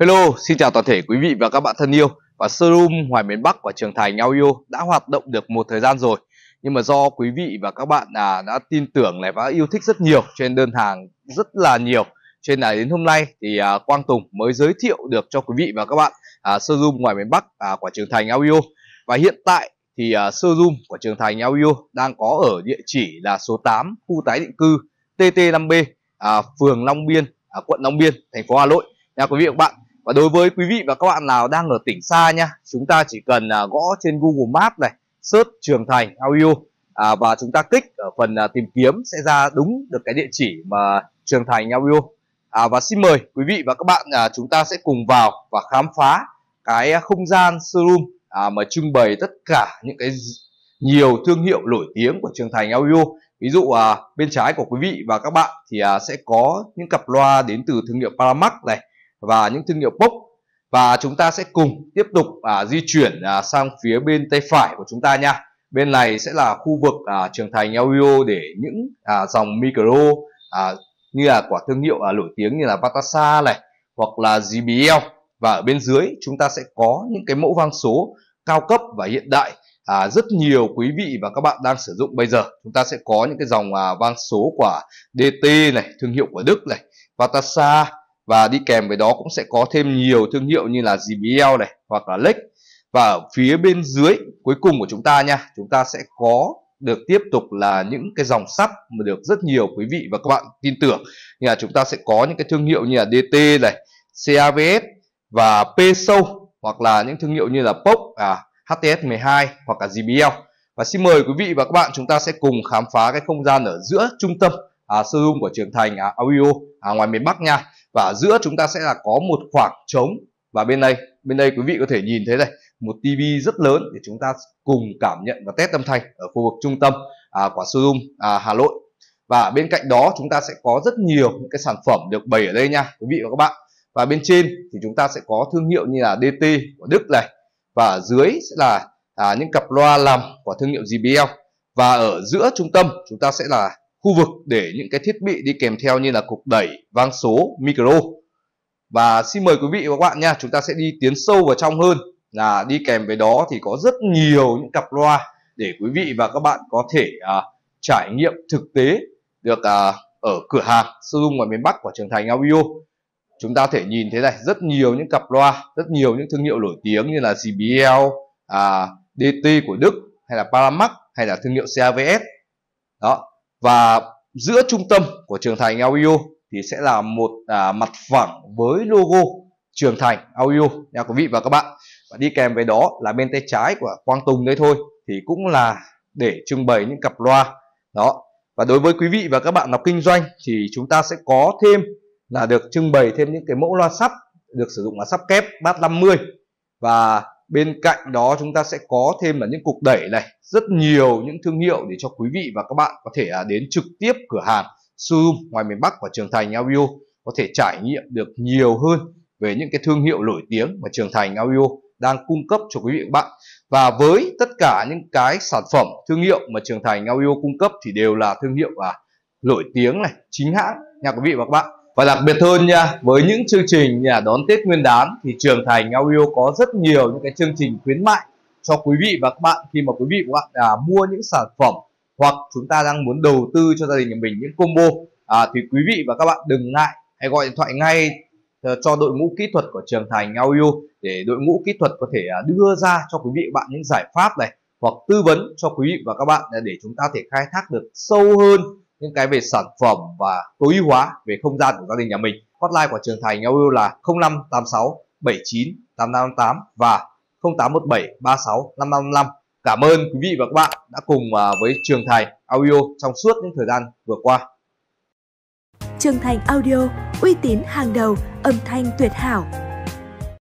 Hello, xin chào toàn thể quý vị và các bạn thân yêu và showroom ngoài miền Bắc và Trường Thành Audio đã hoạt động được một thời gian rồi nhưng mà do quý vị và các bạn à, đã tin tưởng này và yêu thích rất nhiều trên đơn hàng rất là nhiều trên là đến hôm nay thì à, Quang Tùng mới giới thiệu được cho quý vị và các bạn à, showroom ngoài miền Bắc à, của Trường Thành Audio và hiện tại thì à, showroom của Trường Thành Audio đang có ở địa chỉ là số 8 khu tái định cư TT5B à, phường Long Biên à, quận Long Biên thành phố Hà Nội nha quý vị và các bạn và đối với quý vị và các bạn nào đang ở tỉnh xa nha chúng ta chỉ cần à, gõ trên Google Maps này search Trường Thành Audio à, và chúng ta kích ở phần à, tìm kiếm sẽ ra đúng được cái địa chỉ mà Trường Thành Audio à, và xin mời quý vị và các bạn à, chúng ta sẽ cùng vào và khám phá cái không gian showroom à, mà trưng bày tất cả những cái nhiều thương hiệu nổi tiếng của Trường Thành Audio ví dụ à, bên trái của quý vị và các bạn thì à, sẽ có những cặp loa đến từ thương hiệu Paramax này và những thương hiệu POC và chúng ta sẽ cùng tiếp tục à, di chuyển à, sang phía bên tay phải của chúng ta nha bên này sẽ là khu vực à, trưởng thành LVO để những à, dòng micro à, như là quả thương hiệu à, nổi tiếng như là Vatasa này hoặc là GBL và ở bên dưới chúng ta sẽ có những cái mẫu vang số cao cấp và hiện đại à, rất nhiều quý vị và các bạn đang sử dụng bây giờ chúng ta sẽ có những cái dòng à, vang số của DT này thương hiệu của Đức này Vatasa và đi kèm với đó cũng sẽ có thêm nhiều thương hiệu như là JBL này hoặc là Lake và ở phía bên dưới cuối cùng của chúng ta nha chúng ta sẽ có được tiếp tục là những cái dòng sắt mà được rất nhiều quý vị và các bạn tin tưởng như là chúng ta sẽ có những cái thương hiệu như là DT này CAVS và PSO hoặc là những thương hiệu như là POC à, HTS12 hoặc là JBL và xin mời quý vị và các bạn chúng ta sẽ cùng khám phá cái không gian ở giữa trung tâm à, showroom của trường thành à, Audio à, ngoài miền Bắc nha và ở giữa chúng ta sẽ là có một khoảng trống và bên đây bên đây quý vị có thể nhìn thấy đây một TV rất lớn để chúng ta cùng cảm nhận và test âm thanh ở khu vực trung tâm à, của showroom à, Hà Nội và bên cạnh đó chúng ta sẽ có rất nhiều những cái sản phẩm được bày ở đây nha quý vị và các bạn và bên trên thì chúng ta sẽ có thương hiệu như là DT của Đức này và ở dưới sẽ là à, những cặp loa làm của thương hiệu JBL và ở giữa trung tâm chúng ta sẽ là khu vực để những cái thiết bị đi kèm theo như là cục đẩy, vang số, micro. Và xin mời quý vị và các bạn nha, chúng ta sẽ đi tiến sâu vào trong hơn là đi kèm với đó thì có rất nhiều những cặp loa để quý vị và các bạn có thể à, trải nghiệm thực tế được à, ở cửa hàng showroom ngoài miền Bắc của Trường Thành Audio. Chúng ta thể nhìn thế này, rất nhiều những cặp loa, rất nhiều những thương hiệu nổi tiếng như là JBL, à, DT của Đức hay là Paramax hay là thương hiệu CAVS. Đó, và giữa trung tâm của trường thành audio thì sẽ là một à, mặt phẳng với logo trường thành audio nha quý vị và các bạn và đi kèm với đó là bên tay trái của quang tùng đây thôi thì cũng là để trưng bày những cặp loa đó và đối với quý vị và các bạn học kinh doanh thì chúng ta sẽ có thêm là được trưng bày thêm những cái mẫu loa sắp được sử dụng là sắp kép bát 50 và bên cạnh đó chúng ta sẽ có thêm là những cục đẩy này rất nhiều những thương hiệu để cho quý vị và các bạn có thể à, đến trực tiếp cửa hàng showroom ngoài miền Bắc và Trường Thành Audio có thể trải nghiệm được nhiều hơn về những cái thương hiệu nổi tiếng mà Trường Thành Audio đang cung cấp cho quý vị và các bạn và với tất cả những cái sản phẩm thương hiệu mà Trường Thành Audio cung cấp thì đều là thương hiệu và nổi tiếng này chính hãng nha quý vị và các bạn và đặc biệt hơn nha, với những chương trình nhà đón Tết Nguyên đán thì Trường Thành Audio có rất nhiều những cái chương trình khuyến mại cho quý vị và các bạn khi mà quý vị và các bạn à, mua những sản phẩm hoặc chúng ta đang muốn đầu tư cho gia đình nhà mình những combo à, thì quý vị và các bạn đừng ngại hãy gọi điện thoại ngay ờ, cho đội ngũ kỹ thuật của Trường Thành Audio để đội ngũ kỹ thuật có thể à, đưa ra cho quý vị và bạn những giải pháp này hoặc tư vấn cho quý vị và các bạn để chúng ta thể khai thác được sâu hơn những cái về sản phẩm và tối ưu hóa về không gian của gia đình nhà mình. Hotline của Trường Thành Audio là 0586 79 858 và 0817 36 555. Cảm ơn quý vị và các bạn đã cùng à, với Trường Thành Audio trong suốt những thời gian vừa qua. Trường Thành Audio, uy tín hàng đầu, âm thanh tuyệt hảo